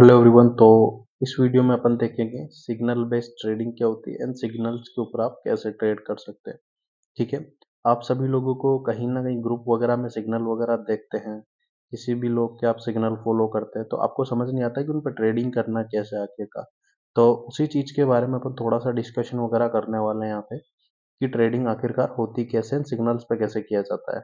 hello everyone तो इस video में अपन देखेंगे सिग्नल बेस्ड ट्रेडिंग क्या होती है एंड सिग्नल्स के ऊपर आप कैसे ट्रेड कर सकते हैं ठीक है आप सभी लोगों को कहीं ना कहीं ग्रुप वगैरह में सिग्नल वगैरह देखते हैं किसी भी लोग के आप सिग्नल फॉलो करते हैं तो आपको समझ नहीं आता कि उन पर ट्रेडिंग करना कैसे आगे का तो उसी चीज़ के बारे में अपन थोड़ा सा डिस्कशन वगैरह करने वाले हैं यहाँ पे कि ट्रेडिंग आखिरकार होती कैसे एंड सिग्नल्स पर कैसे किया जाता है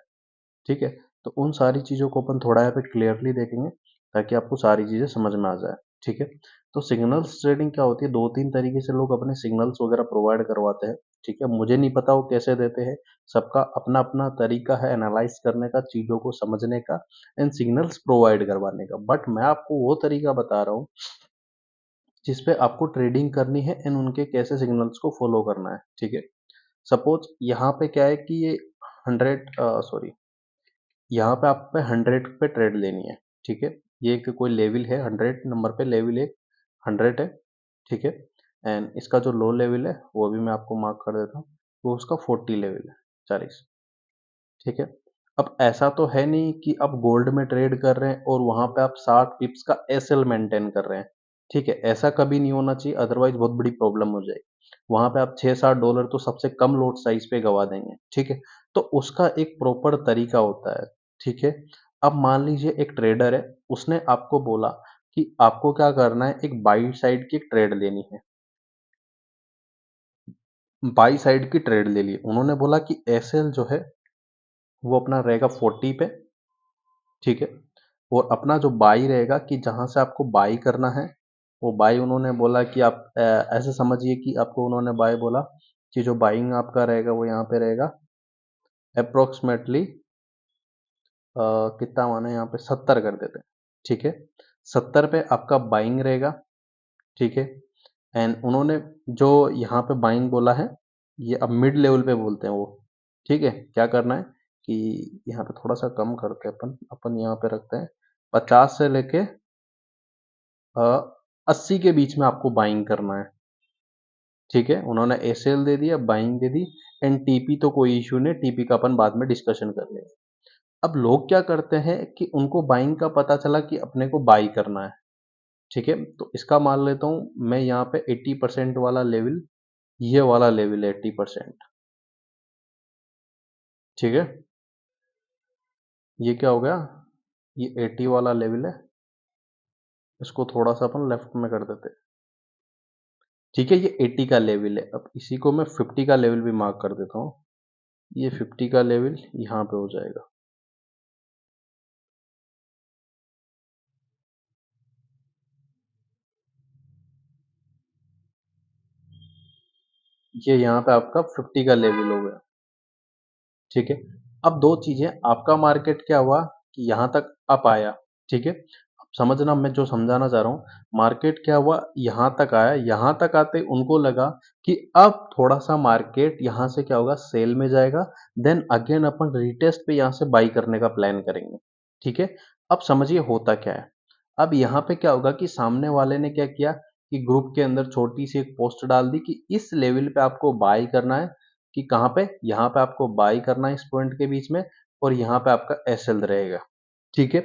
ठीक है तो उन सारी चीज़ों को अपन थोड़ा यहाँ पे क्लियरली देखेंगे ताकि आपको सारी चीज़ें समझ में आ जाए ठीक है तो सिग्नल्स ट्रेडिंग क्या होती है दो तीन तरीके से लोग अपने सिग्नल्स वगैरह प्रोवाइड करवाते हैं ठीक है मुझे नहीं पता वो कैसे देते हैं सबका अपना अपना तरीका है एनालाइज करने का चीज़ों को समझने का एंड सिग्नल्स प्रोवाइड करवाने का बट मैं आपको वो तरीका बता रहा हूँ जिसपे आपको ट्रेडिंग करनी है एंड उनके कैसे सिग्नल्स को फॉलो करना है ठीक है सपोज यहाँ पे क्या है कि ये हंड्रेड सॉरी यहाँ पे आप पे हंड्रेड पे ट्रेड लेनी है ठीक है ये एक कोई लेवल है हंड्रेड नंबर पे लेवल एक हंड्रेड है ठीक है एंड इसका जो लो लेवल है वो भी मैं आपको मार्क कर देता हूँ वो उसका फोर्टी लेवल है चालीस ठीक है अब ऐसा तो है नहीं कि आप गोल्ड में ट्रेड कर रहे हैं और वहाँ पे आप साठ पिप्स का एस एल मेंटेन कर रहे हैं ठीक है ऐसा कभी नहीं होना चाहिए अदरवाइज बहुत बड़ी प्रॉब्लम हो जाएगी वहां पे आप छह सात डॉलर तो सबसे कम लोड साइज पे गवा देंगे ठीक है तो उसका एक प्रॉपर तरीका होता है ठीक है अब मान लीजिए एक ट्रेडर है उसने आपको बोला कि आपको क्या करना है एक बाई साइड की ट्रेड लेनी है बाई साइड की ट्रेड ले ली उन्होंने बोला कि एस जो है वो अपना रहेगा फोर्टी पे ठीक है और अपना जो बाई रहेगा कि जहां से आपको बाई करना है वो बाई उन्होंने बोला कि आप ऐसे समझिए कि आपको उन्होंने बाई बोला कि जो बाइंग आपका रहेगा वो यहाँ पे रहेगा अप्रोक्सीमेटली कितना माना यहाँ पे सत्तर कर देते हैं ठीक है सत्तर पे आपका बाइंग रहेगा ठीक है एंड उन्होंने जो यहाँ पे बाइंग बोला है ये अब मिड लेवल पे बोलते हैं वो ठीक है क्या करना है कि यहाँ पे थोड़ा सा कम करते हैं अपन अपन यहाँ पे रखते हैं पचास से लेके अस्सी के बीच में आपको बाइंग करना है ठीक है उन्होंने एस दे दिया बाइंग दे दी एंड टीपी तो कोई इशू नहीं टीपी का अपन बाद में डिस्कशन कर लेंगे अब लोग क्या करते हैं कि उनको बाइंग का पता चला कि अपने को बाई करना है ठीक है तो इसका मान लेता हूं मैं यहां पे 80 परसेंट वाला लेवल ये वाला लेवल है 80 परसेंट ठीक है ये क्या हो गया ये 80 वाला लेवल है इसको थोड़ा सा अपन लेफ्ट में कर देते ठीक है ये 80 का लेवल है अब इसी को मैं 50 का लेवल भी मार्क कर देता हूं ये 50 का लेवल यहां पे हो जाएगा ये यहाँ पे आपका 50 का लेवल हो गया ठीक है अब दो चीजें आपका मार्केट क्या हुआ कि यहां तक अप आया ठीक है अब समझना मैं जो समझाना चाह रहा हूं मार्केट क्या हुआ यहां तक आया यहां तक आते उनको लगा कि अब थोड़ा सा मार्केट यहां से क्या होगा सेल में जाएगा देन अगेन अपन रिटेस्ट पे यहां से बाई करने का प्लान करेंगे ठीक है अब समझिए होता क्या है अब यहाँ पे क्या होगा कि सामने वाले ने क्या किया कि ग्रुप के अंदर छोटी सी एक पोस्ट डाल दी कि इस लेवल पे आपको बाय करना है कि कहाँ पे यहाँ पे आपको बाय करना है इस पॉइंट के बीच में और यहाँ पे आपका एस रहेगा ठीक है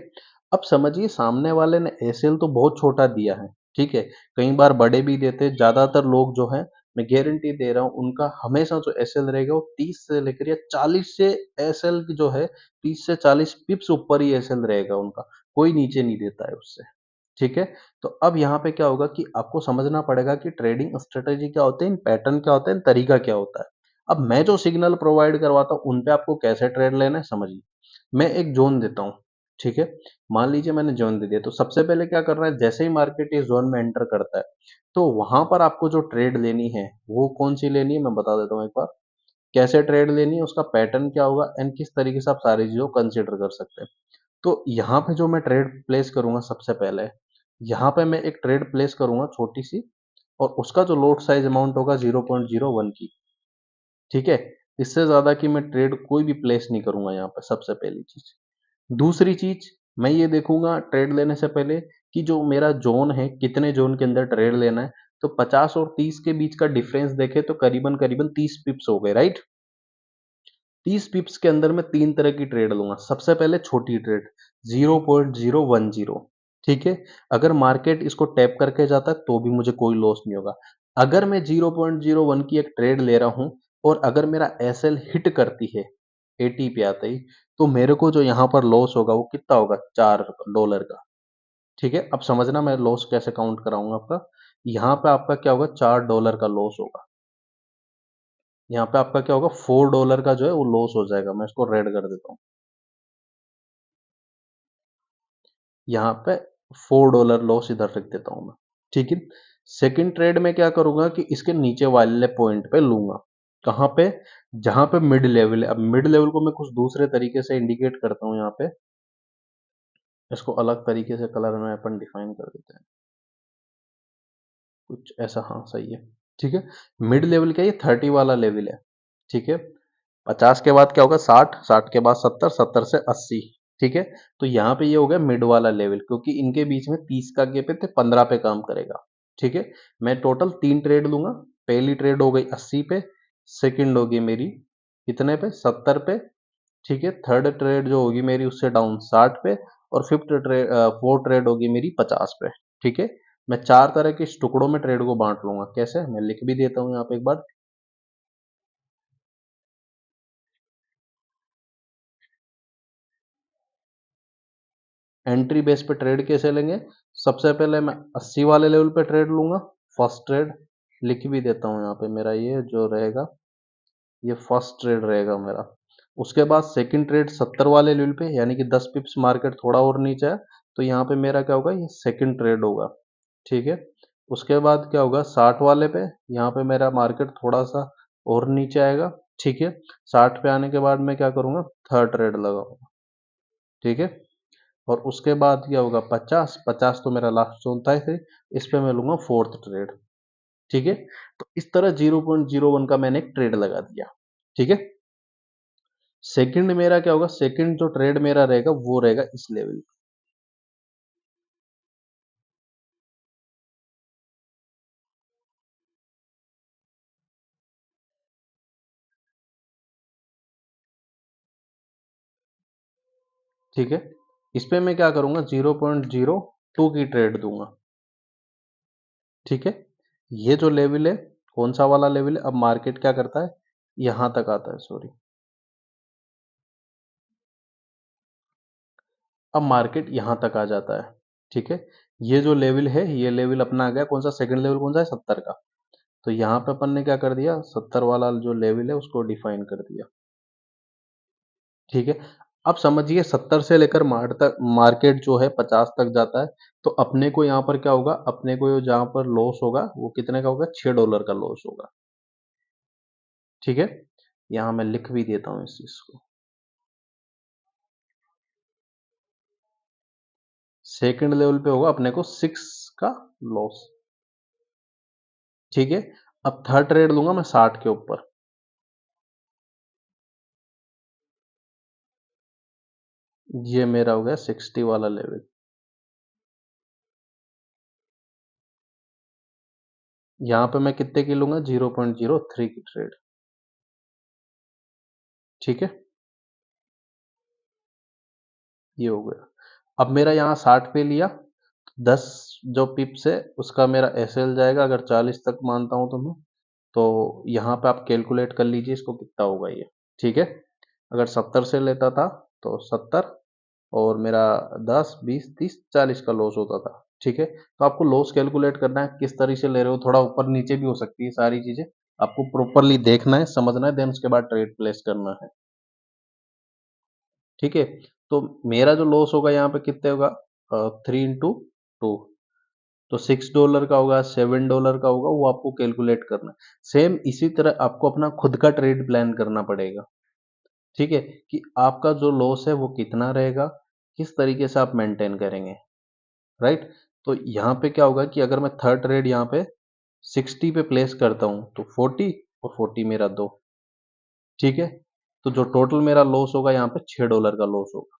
अब समझिए सामने वाले ने एस तो बहुत छोटा दिया है ठीक है कई बार बड़े भी देते हैं ज्यादातर लोग जो है मैं गारंटी दे रहा हूँ उनका हमेशा जो एस रहेगा वो 30 से लेकर या 40 से एस जो है 30 से 40 पिप्स ऊपर ही एस रहेगा उनका कोई नीचे नहीं देता है उससे ठीक है तो अब यहाँ पे क्या होगा कि आपको समझना पड़ेगा कि ट्रेडिंग स्ट्रेटेजी क्या होते हैं पैटर्न क्या होते हैं तरीका क्या होता है अब मैं जो सिग्नल प्रोवाइड करवाता हूँ उनपे आपको कैसे ट्रेड लेना है समझिए मैं एक जोन देता हूँ ठीक है मान लीजिए मैंने जोन दे दिया तो सबसे पहले क्या करना है जैसे ही मार्केट इस जोन में एंटर करता है तो वहां पर आपको जो ट्रेड लेनी है वो कौन सी लेनी है मैं बता देता हूँ एक बार कैसे ट्रेड लेनी है उसका पैटर्न क्या होगा एंड किस तरीके से आप सारी चीजों को कंसिडर कर सकते हैं तो यहाँ पे जो मैं ट्रेड प्लेस करूंगा सबसे पहले यहाँ पे मैं एक ट्रेड प्लेस करूंगा छोटी सी और उसका जो लोड साइज अमाउंट होगा जीरो पॉइंट जीरो वन की ठीक है इससे ज़्यादा की मैं ट्रेड कोई भी प्लेस नहीं करूंगा यहाँ पे सबसे पहली चीज़ दूसरी चीज़ मैं ये देखूंगा ट्रेड लेने से पहले कि जो मेरा जोन है कितने जोन के अंदर ट्रेड लेना है तो 50 और 30 के बीच का डिफरेंस देखे तो करीबन करीबन 30 पिप्स हो गए राइट 30 पिप्स के अंदर मैं तीन तरह की ट्रेड लूंगा सबसे पहले छोटी ट्रेड 0.010 ठीक है अगर मार्केट इसको टैप करके जाता तो भी मुझे कोई लॉस नहीं होगा अगर मैं 0.01 की एक ट्रेड ले रहा हूं और अगर मेरा एस हिट करती है टी पे आते ही तो मेरे को जो यहाँ पर लॉस होगा वो कितना होगा चार डॉलर का ठीक है अब समझना मैं लॉस कैसे काउंट कराऊंगा आपका यहाँ पे आपका क्या होगा चार डॉलर का लॉस होगा यहाँ पे आपका क्या होगा फोर डॉलर का जो है वो लॉस हो जाएगा मैं इसको रेड कर देता हूँ यहाँ पे फोर डॉलर लॉस इधर रख देता हूँ मैं ठीक है सेकेंड ट्रेड में क्या करूंगा कि इसके नीचे वाले पॉइंट पे लूंगा कहाँ पे जहां पे मिड लेवल है अब मिड लेवल को मैं कुछ दूसरे तरीके से इंडिकेट करता हूँ यहाँ पे इसको अलग तरीके से कलर में अपन डिफाइन कर देते हैं कुछ ऐसा हाँ सही है ठीक है मिड लेवल क्या ये थर्टी वाला लेवल है ठीक है पचास के बाद क्या होगा साठ साठ के बाद सत्तर सत्तर से अस्सी ठीक है तो यहाँ पे ये हो गया मिड वाला लेवल क्योंकि इनके बीच में तीस का के है तो पंद्रह पे काम करेगा ठीक है मैं टोटल तीन ट्रेड लूंगा पहली ट्रेड हो गई अस्सी पे सेकंड होगी मेरी कितने पे सत्तर पे ठीक है थर्ड ट्रेड जो होगी मेरी उससे डाउन साठ पे और फिफ्थ ट्रेड फोर्थ ट्रेड होगी मेरी पचास पे ठीक है मैं चार तरह के टुकड़ों में ट्रेड को बांट लूंगा कैसे मैं लिख भी देता हूँ यहाँ पे एक बार एंट्री बेस पे ट्रेड कैसे लेंगे सबसे पहले मैं अस्सी वाले लेवल पे ट्रेड लूंगा फर्स्ट ट्रेड लिख भी देता हूँ यहाँ पे मेरा ये जो रहेगा ये फर्स्ट ट्रेड रहेगा मेरा उसके बाद सेकंड ट्रेड सत्तर वाले लेवल पे यानी कि दस पिप्स मार्केट थोड़ा और नीचे है तो यहाँ पे मेरा क्या होगा ये सेकंड ट्रेड होगा ठीक है उसके बाद क्या होगा साठ वाले पे यहाँ पे मेरा मार्केट थोड़ा सा और नीचे आएगा ठीक है साठ पे आने के बाद मैं क्या करूँगा थर्ड ट्रेड लगाऊंगा ठीक है और उसके बाद यह होगा पचास पचास तो मेरा लास्ट था है इस पर मैं लूंगा फोर्थ ट्रेड ठीक है तो इस तरह जीरो पॉइंट जीरो वन का मैंने एक ट्रेड लगा दिया ठीक है सेकंड मेरा क्या होगा सेकंड जो ट्रेड मेरा रहेगा वो रहेगा इस लेवल पे ठीक है इस पर मैं क्या करूंगा जीरो पॉइंट जीरो टू की ट्रेड दूंगा ठीक है ये जो लेवल है कौन सा वाला लेवल है अब मार्केट क्या करता है यहां तक आता है सॉरी अब मार्केट यहां तक आ जाता है ठीक है ये जो लेवल है ये लेवल अपना आ गया कौन सा सेकंड लेवल कौन सा है सत्तर का तो यहां पे अपन ने क्या कर दिया सत्तर वाला जो लेवल है उसको डिफाइन कर दिया ठीक है आप समझिए सत्तर से लेकर मार्ट तक मार्केट जो है पचास तक जाता है तो अपने को यहाँ पर क्या होगा अपने को जहां पर लॉस होगा वो कितने का होगा छह डॉलर का लॉस होगा ठीक है यहां मैं लिख भी देता हूं इस चीज को सेकंड लेवल पे होगा अपने को सिक्स का लॉस ठीक है अब थर्ड ट्रेड लूंगा मैं साठ के ऊपर ये मेरा हो गया सिक्सटी वाला लेवल यहां पे मैं कितने की लूंगा जीरो पॉइंट जीरो थ्री की ट्रेड ठीक है ये हो गया अब मेरा यहां साठ पे लिया दस जो पिप्स है उसका मेरा एस जाएगा अगर चालीस तक मानता हूं तो मैं तो यहां पे आप कैलकुलेट कर लीजिए इसको कितना होगा ये ठीक है अगर सत्तर से लेता था तो सत्तर और मेरा दस बीस तीस चालीस का लॉस होता था ठीक है तो आपको लॉस कैलकुलेट करना है किस तरीके से ले रहे हो थोड़ा ऊपर नीचे भी हो सकती है सारी चीज़ें आपको प्रॉपरली देखना है समझना है देन उसके बाद ट्रेड प्लेस करना है ठीक है तो मेरा जो लॉस होगा यहाँ पे कितने होगा थ्री इंटू टू तो सिक्स डॉलर का होगा सेवन डॉलर का होगा वो आपको कैलकुलेट करना है सेम इसी तरह आपको अपना खुद का ट्रेड प्लान करना पड़ेगा ठीक है कि आपका जो लॉस है वो कितना रहेगा किस तरीके से आप मेंटेन करेंगे राइट तो यहाँ पे क्या होगा कि अगर मैं थर्ड ट्रेड यहाँ पे 60 पे प्लेस करता हूं तो 40 और 40 मेरा दो ठीक है तो जो टोटल मेरा लॉस होगा यहाँ पे छः डॉलर का लॉस होगा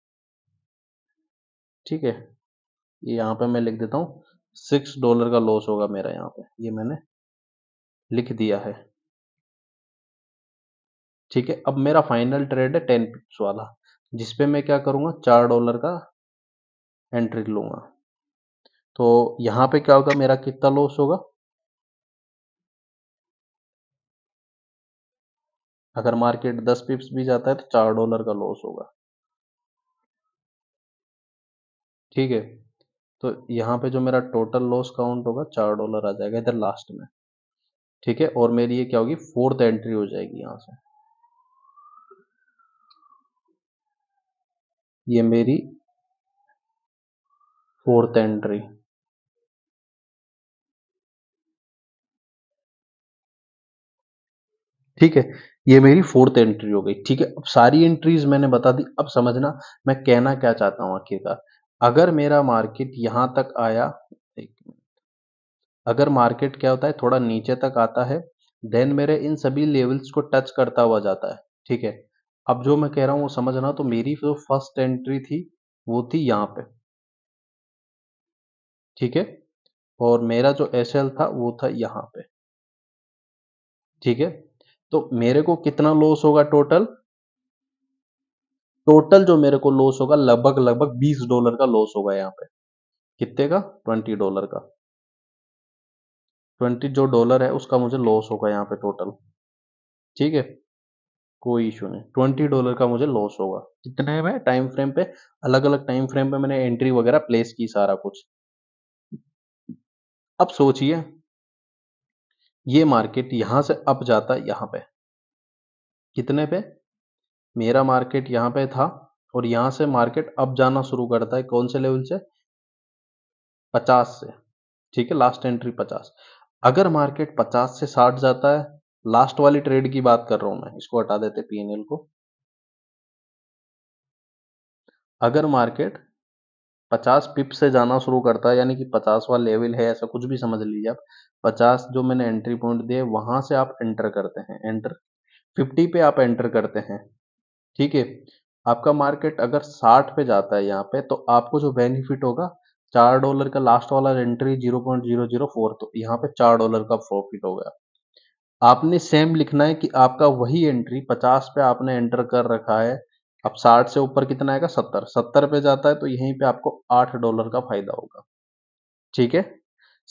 ठीक है यहां पे मैं लिख देता हूं सिक्स डॉलर का लॉस होगा मेरा यहाँ पे ये यह मैंने लिख दिया है ठीक है अब मेरा फाइनल ट्रेड है टेन पिप्स वाला जिसपे मैं क्या करूंगा चार डॉलर का एंट्री लूंगा तो यहां पे क्या होगा मेरा कितना लॉस होगा अगर मार्केट दस पिप्स भी जाता है तो चार डॉलर का लॉस होगा ठीक है तो यहाँ पे जो मेरा टोटल लॉस काउंट होगा चार डॉलर आ जाएगा इधर लास्ट में ठीक है और मेरी ये क्या होगी फोर्थ एंट्री हो जाएगी यहाँ से ये मेरी फोर्थ एंट्री ठीक है ये मेरी फोर्थ एंट्री हो गई ठीक है अब सारी एंट्रीज मैंने बता दी अब समझना मैं कहना क्या चाहता हूं आखिरकार अगर मेरा मार्केट यहां तक आया एक अगर मार्केट क्या होता है थोड़ा नीचे तक आता है देन मेरे इन सभी लेवल्स को टच करता हुआ जाता है ठीक है अब जो मैं कह रहा हूं वो समझना तो मेरी जो फर्स्ट एंट्री थी वो थी यहां पे ठीक है और मेरा जो एस था वो था यहां पे ठीक है तो मेरे को कितना लॉस होगा टोटल टोटल जो मेरे को लॉस होगा लगभग लगभग बीस डॉलर का लॉस होगा यहां पे कितने का ट्वेंटी डॉलर का ट्वेंटी जो डॉलर है उसका मुझे लॉस होगा यहाँ पे टोटल ठीक है कोई इशू नहीं ट्वेंटी डॉलर का मुझे लॉस होगा इतने में टाइम फ्रेम पे अलग अलग टाइम फ्रेम पे मैंने एंट्री वगैरह प्लेस की सारा कुछ अब सोचिए ये मार्केट यहां से अप जाता यहां पे कितने पे मेरा मार्केट यहां पे था और यहां से मार्केट अप जाना शुरू करता है कौन से लेवल से पचास से ठीक है लास्ट एंट्री पचास अगर मार्केट पचास से साठ जाता है लास्ट वाली ट्रेड की बात कर रहा हूं मैं इसको हटा देते पीएनएल को अगर मार्केट 50 पिप से जाना शुरू करता है यानी कि 50 वाला लेवल है ऐसा कुछ भी समझ लीजिए आप 50 जो मैंने एंट्री पॉइंट दिए वहां से आप एंटर करते हैं एंटर 50 पे आप एंटर करते हैं ठीक है आपका मार्केट अगर 60 पे जाता है यहाँ पे तो आपको जो बेनिफिट होगा चार डॉलर का लास्ट वाला entry zero point zero zero four तो यहाँ पे चार डॉलर का प्रॉफिट हो गया आपने सेम लिखना है कि आपका वही एंट्री पचास पे आपने एंटर कर रखा है अब साठ से ऊपर कितना आएगा सत्तर सत्तर पे जाता है तो यहीं पे आपको आठ डॉलर का फायदा होगा ठीक है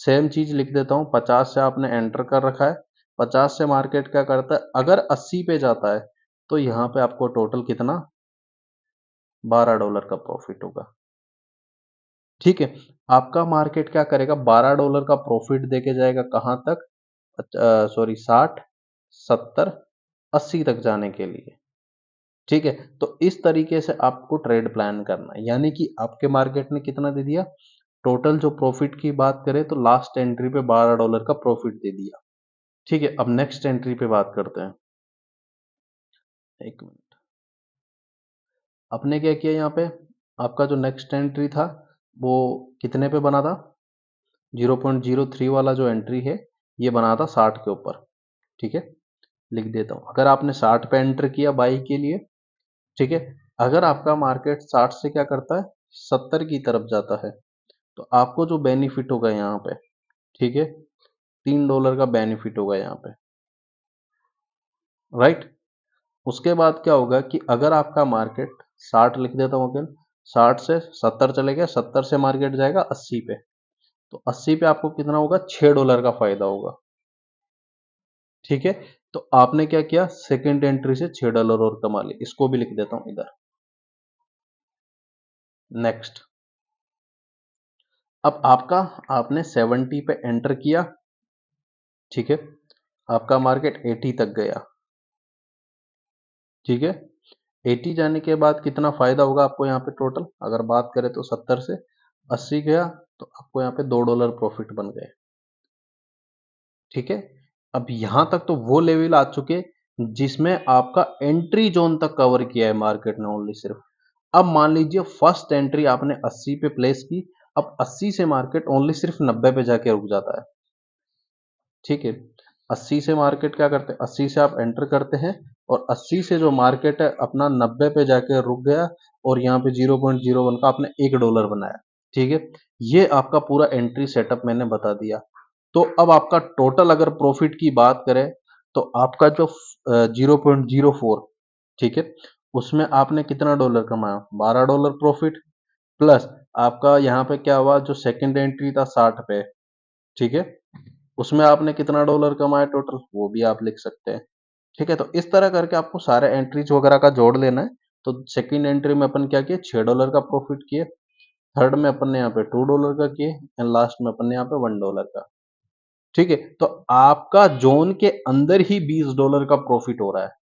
सेम चीज लिख देता हूं पचास से आपने एंटर कर रखा है पचास से मार्केट क्या करता है अगर अस्सी पे जाता है तो यहां पे आपको टोटल कितना बारह डॉलर का प्रॉफिट होगा ठीक है आपका मार्केट क्या करेगा बारह डॉलर का प्रॉफिट देके जाएगा कहां तक सॉरी साठ सत्तर अस्सी तक जाने के लिए ठीक है तो इस तरीके से आपको ट्रेड प्लान करना है यानी कि आपके मार्केट ने कितना दे दिया टोटल जो प्रॉफिट की बात करें तो लास्ट एंट्री पे 12 डॉलर का प्रॉफिट दे दिया ठीक है अब नेक्स्ट एंट्री पे बात करते हैं एक मिनट आपने क्या किया यहाँ पे आपका जो नेक्स्ट एंट्री था वो कितने पे बना था 0.03 वाला जो एंट्री है ये बना था साठ के ऊपर ठीक है लिख देता हूं अगर आपने साठ पे एंटर किया बाई के लिए ठीक है अगर आपका मार्केट साठ से क्या करता है सत्तर की तरफ जाता है तो आपको जो बेनिफिट होगा यहाँ पे ठीक है तीन डॉलर का बेनिफिट होगा यहाँ पे राइट उसके बाद क्या होगा कि अगर आपका मार्केट साठ लिख देता हूं अगर साठ से सत्तर चले गया सत्तर से मार्केट जाएगा अस्सी पे तो 80 पे आपको कितना होगा 6 डॉलर का फायदा होगा ठीक है तो आपने क्या किया सेकेंड एंट्री से 6 डॉलर और कमा ली इसको भी लिख देता हूं इधर नेक्स्ट अब आपका आपने 70 पे एंटर किया ठीक है आपका मार्केट 80 तक गया ठीक है 80 जाने के बाद कितना फायदा होगा आपको यहाँ पे टोटल अगर बात करें तो 70 से 80 गया तो आपको यहां पे दो डॉलर प्रॉफिट बन गए ठीक है अब यहां तक तो वो लेवल आ चुके जिसमें आपका एंट्री जोन तक कवर किया है मार्केट ने ओनली सिर्फ अब मान लीजिए फर्स्ट एंट्री आपने 80 पे प्लेस की अब 80 से मार्केट ओनली सिर्फ 90 पे जाके रुक जाता है ठीक है 80 से मार्केट क्या करते हैं 80 से आप एंटर करते हैं और 80 से जो मार्केट है अपना 90 पे जाके रुक गया और यहाँ पे 0.01 का आपने एक डॉलर बनाया ठीक है ये आपका पूरा एंट्री सेटअप मैंने बता दिया तो अब आपका टोटल अगर प्रॉफिट की बात करें तो आपका जो जीरो पॉइंट जीरो फोर ठीक है उसमें आपने कितना डॉलर कमाया बारह डॉलर प्रॉफिट प्लस आपका यहाँ पे क्या हुआ जो सेकंड एंट्री था साठ पे ठीक है उसमें आपने कितना डॉलर कमाया टोटल वो भी आप लिख सकते हैं ठीक है तो इस तरह करके आपको सारे एंट्रीज वगैरह का जोड़ लेना है तो सेकंड एंट्री में अपन क्या किया छः डॉलर का प्रॉफिट किए थर्ड में अपन ने यहाँ पे टू डॉलर का किए एंड लास्ट में अपन ने यहाँ पे वन डॉलर का ठीक है तो आपका जोन के अंदर ही बीस डॉलर का प्रॉफिट हो रहा है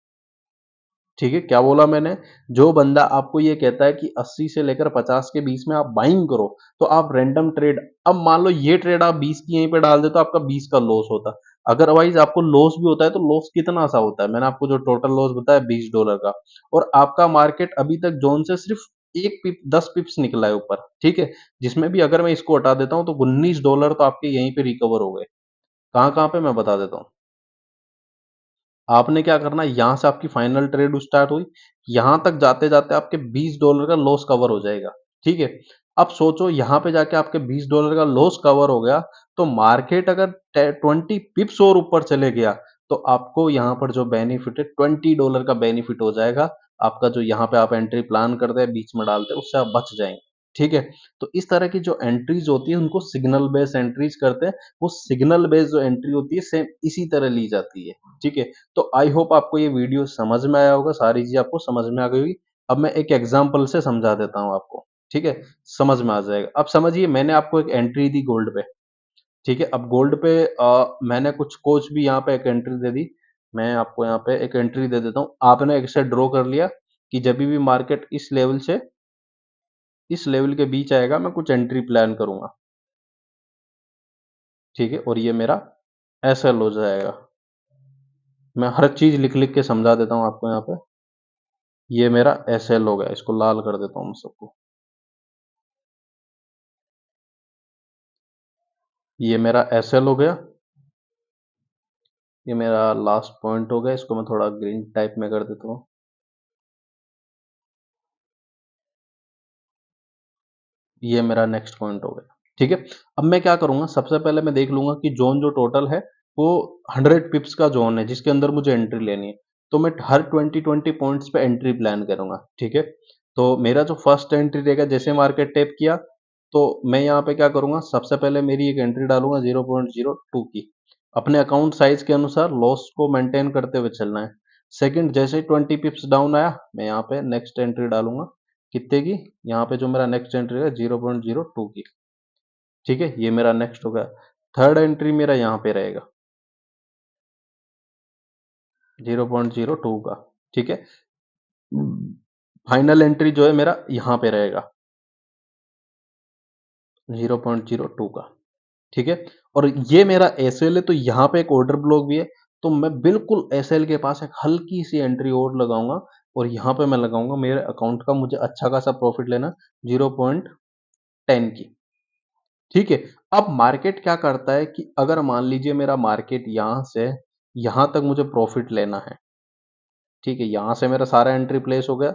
ठीक है क्या बोला मैंने जो बंदा आपको ये कहता है कि 80 से लेकर 50 के बीच में आप बाइंग करो तो आप रेंडम ट्रेड अब मान लो ये ट्रेड आप 20 की यहीं पे डाल दे तो आपका 20 का लॉस होता अगर वाइज आपको लॉस भी होता है तो लॉस कितना सा होता है मैंने आपको जो टोटल लॉस बताया 20 डॉलर का और आपका मार्केट अभी तक जोन से सिर्फ एक पिप दस पिप्स निकला है ऊपर ठीक है जिसमें भी अगर मैं इसको हटा देता हूं तो उन्नीस डॉलर तो आपके यहीं पे रिकवर हो गए कहां कहां पे मैं बता देता हूं आपने क्या करना यहां से आपकी फाइनल ट्रेड स्टार्ट हुई यहां तक जाते जाते आपके बीस डॉलर का लॉस कवर हो जाएगा ठीक है अब सोचो यहां पे जाके आपके 20 डॉलर का लॉस कवर हो गया तो मार्केट अगर 20 पिप्स और ऊपर चले गया तो आपको यहां पर जो बेनिफिट है 20 डॉलर का बेनिफिट हो जाएगा आपका जो यहाँ पे आप एंट्री प्लान करते हैं बीच में डालते हैं उससे आप बच जाएंगे ठीक है तो इस तरह की जो एंट्रीज होती है उनको सिग्नल बेस एंट्रीज करते हैं वो सिग्नल बेस जो एंट्री होती है सेम इसी तरह ली जाती है ठीक है तो आई होप आपको ये वीडियो समझ में आया होगा सारी चीज आपको समझ में आ गई होगी अब मैं एक एग्जाम्पल से समझा देता हूँ आपको ठीक है समझ में आ जाएगा अब समझिए मैंने आपको एक एंट्री दी गोल्ड पे ठीक है अब गोल्ड पे आ, मैंने कुछ कोच भी यहाँ पे एक एंट्री दे दी मैं आपको यहाँ पे एक एंट्री दे देता हूँ आपने एक से ड्रॉ कर लिया कि जब भी मार्केट इस लेवल से इस लेवल के बीच आएगा मैं कुछ एंट्री प्लान करूंगा ठीक है और ये मेरा ऐसा हो जाएगा मैं हर चीज़ लिख लिख के समझा देता हूँ आपको यहाँ पे ये मेरा एस एल हो गया इसको लाल कर देता हूं सबको ये मेरा एस एल हो गया ये मेरा लास्ट पॉइंट हो गया इसको मैं थोड़ा ग्रीन टाइप में कर देता हूँ ये मेरा नेक्स्ट पॉइंट हो गया ठीक है अब मैं क्या करूंगा सबसे पहले मैं देख लूंगा कि जोन जो टोटल है वो 100 पिप्स का जोन है जिसके अंदर मुझे एंट्री लेनी है तो मैं हर 20 20 पॉइंट्स पे एंट्री प्लान करूंगा ठीक है तो मेरा जो फर्स्ट एंट्री रहेगा जैसे मार्केट टेप किया तो मैं यहाँ पे क्या करूंगा सबसे पहले मेरी एक एंट्री डालूंगा जीरो की अपने अकाउंट साइज के अनुसार लॉस को मेंटेन करते हुए चलना है सेकंड जैसे ही ट्वेंटी पिप्स डाउन आया मैं यहाँ पे नेक्स्ट एंट्री डालूंगा कितने की यहाँ पे जो मेरा नेक्स्ट एंट्री है जीरो पॉइंट जीरो टू की ठीक है ये मेरा नेक्स्ट होगा थर्ड एंट्री मेरा यहाँ पे रहेगा जीरो पॉइंट जीरो टू का ठीक है फाइनल एंट्री जो है मेरा यहाँ पे रहेगा जीरो पॉइंट जीरो टू का ठीक है और ये मेरा एस है तो यहाँ पे एक ऑर्डर ब्लॉक भी है तो मैं बिल्कुल एस के पास एक हल्की सी एंट्री और लगाऊंगा और यहाँ पे मैं लगाऊंगा मेरे अकाउंट का मुझे अच्छा खासा प्रॉफिट लेना जीरो पॉइंट टेन की ठीक है अब मार्केट क्या करता है कि अगर मान लीजिए मेरा मार्केट यहाँ से यहाँ तक मुझे प्रॉफिट लेना है ठीक है यहाँ से मेरा सारा एंट्री प्लेस हो गया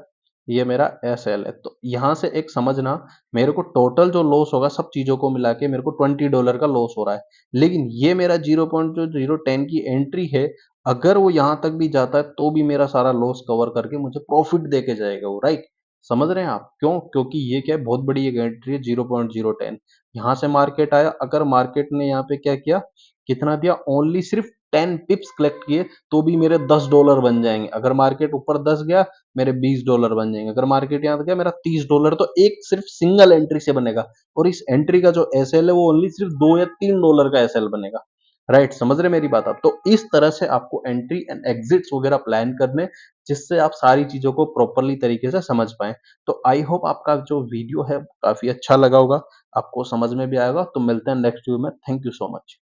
ये मेरा एस एल है तो यहाँ से एक समझना मेरे को टोटल जो लॉस होगा सब चीज़ों को मिला के मेरे को ट्वेंटी डॉलर का लॉस हो रहा है लेकिन ये मेरा जीरो पॉइंट जो जीरो टेन की एंट्री है अगर वो यहाँ तक भी जाता है तो भी मेरा सारा लॉस कवर करके मुझे प्रॉफिट दे के जाएगा वो राइट समझ रहे हैं आप क्यों क्योंकि ये क्या है बहुत बड़ी एक एंट्री है जीरो पॉइंट जीरो टेन यहाँ से मार्केट आया अगर मार्केट ने यहाँ पे क्या किया कितना दिया ओनली सिर्फ टेन पिप्स कलेक्ट किए तो भी मेरे दस डॉलर बन जाएंगे अगर मार्केट ऊपर दस गया मेरे बीस डॉलर बन जाएंगे अगर मार्केट यहाँ गया मेरा तीस डॉलर तो एक सिर्फ सिंगल एंट्री से बनेगा और इस एंट्री का जो एस है वो ओनली सिर्फ दो या तीन डॉलर का एस बनेगा राइट right, समझ रहे मेरी बात आप तो इस तरह से आपको एंट्री एंड एग्जिट वगैरह प्लान करने जिससे आप सारी चीजों को प्रॉपरली तरीके से समझ पाए तो आई होप आपका जो वीडियो है काफी अच्छा लगा होगा आपको समझ में भी आएगा तो मिलते हैं नेक्स्ट वीडियो में थैंक यू सो मच